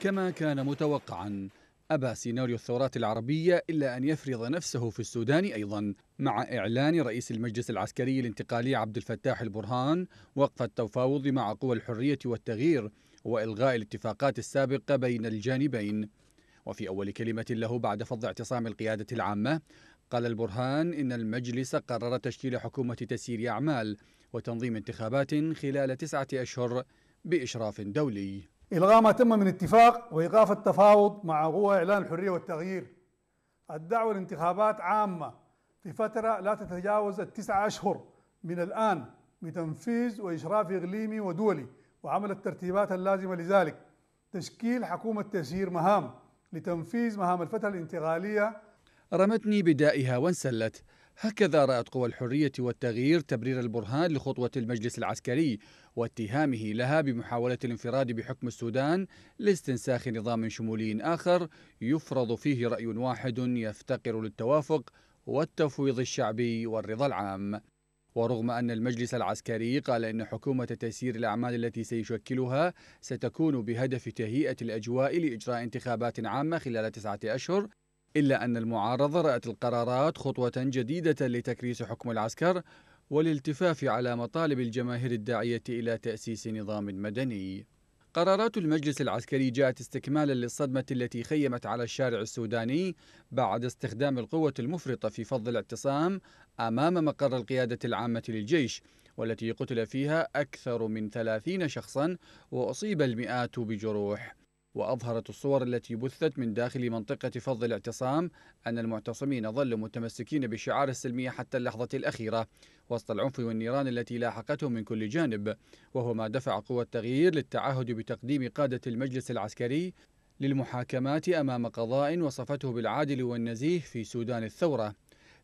كما كان متوقعا أبى سيناريو الثورات العربية إلا أن يفرض نفسه في السودان أيضا مع إعلان رئيس المجلس العسكري الانتقالي عبد الفتاح البرهان وقف التفاوض مع قوى الحرية والتغيير وإلغاء الاتفاقات السابقة بين الجانبين وفي أول كلمة له بعد فض اعتصام القيادة العامة قال البرهان إن المجلس قرر تشكيل حكومة تسيير أعمال وتنظيم انتخابات خلال تسعة أشهر بإشراف دولي إلغاء ما تم من اتفاق وإيقاف التفاوض مع قوى إعلان الحرية والتغيير الدعوة لانتخابات عامة في فترة لا تتجاوز التسعة أشهر من الآن بتنفيذ وإشراف إقليمي ودولي وعمل الترتيبات اللازمة لذلك تشكيل حكومة تسيير مهام لتنفيذ مهام الفترة الانتقالية رمتني بدائها وانسلت هكذا رأت قوى الحرية والتغيير تبرير البرهان لخطوة المجلس العسكري واتهامه لها بمحاولة الانفراد بحكم السودان لاستنساخ نظام شمولي آخر يفرض فيه رأي واحد يفتقر للتوافق والتفويض الشعبي والرضا العام ورغم أن المجلس العسكري قال إن حكومة تسيير الأعمال التي سيشكلها ستكون بهدف تهيئة الأجواء لإجراء انتخابات عامة خلال تسعة أشهر إلا أن المعارضة رأت القرارات خطوة جديدة لتكريس حكم العسكر والالتفاف على مطالب الجماهير الداعية إلى تأسيس نظام مدني قرارات المجلس العسكري جاءت استكمالا للصدمة التي خيمت على الشارع السوداني بعد استخدام القوة المفرطة في فض الاعتصام أمام مقر القيادة العامة للجيش والتي قتل فيها أكثر من ثلاثين شخصا وأصيب المئات بجروح وأظهرت الصور التي بثت من داخل منطقة فض الاعتصام أن المعتصمين ظلوا متمسكين بشعار السلمية حتى اللحظة الأخيرة وسط العنف والنيران التي لاحقتهم من كل جانب وهو ما دفع قوى التغيير للتعهد بتقديم قادة المجلس العسكري للمحاكمات أمام قضاء وصفته بالعادل والنزيه في سودان الثورة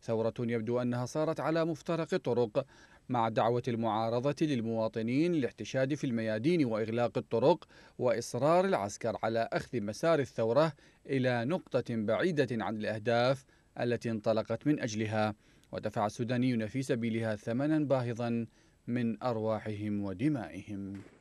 ثورة يبدو أنها صارت على مفترق طرق مع دعوة المعارضة للمواطنين للاحتشاد في الميادين وإغلاق الطرق وإصرار العسكر على أخذ مسار الثورة إلى نقطة بعيدة عن الأهداف التي انطلقت من أجلها ودفع السودانيون في سبيلها ثمنا باهظا من أرواحهم ودمائهم